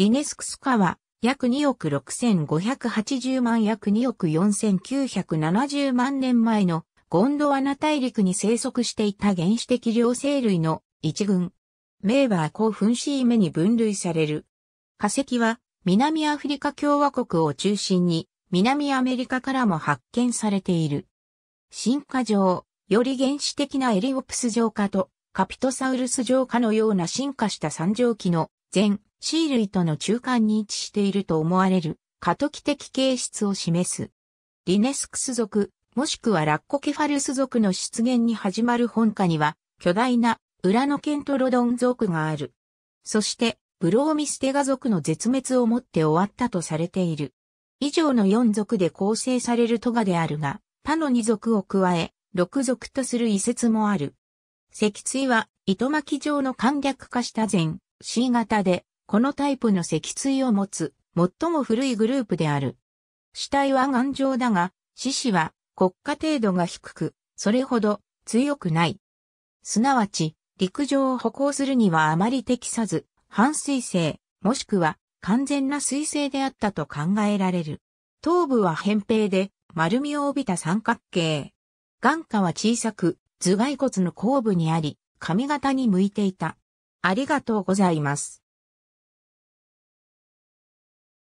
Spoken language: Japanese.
リネスクスカは、約2億6580万約2億4970万年前のゴンドワナ大陸に生息していた原始的両生類の一群。名は興奮シーメに分類される。化石は南アフリカ共和国を中心に南アメリカからも発見されている。進化上、より原始的なエリオプス浄化とカピトサウルス浄化のような進化した三畳期の前 C 類との中間に位置していると思われる過渡期的形質を示す。リネスクス族、もしくはラッコケファルス族の出現に始まる本家には、巨大なウラノケントロドン族がある。そして、ブローミステガ族の絶滅をもって終わったとされている。以上の4族で構成されるトガであるが、他の2族を加え、6族とする遺説もある。脊椎は糸巻き状の簡略化した前、C 型で、このタイプの脊椎を持つ最も古いグループである。主体は頑丈だが、四肢は国家程度が低く、それほど強くない。すなわち、陸上を歩行するにはあまり適さず、半水性、もしくは完全な水性であったと考えられる。頭部は扁平で、丸みを帯びた三角形。眼下は小さく、頭蓋骨の後部にあり、髪型に向いていた。ありがとうございます。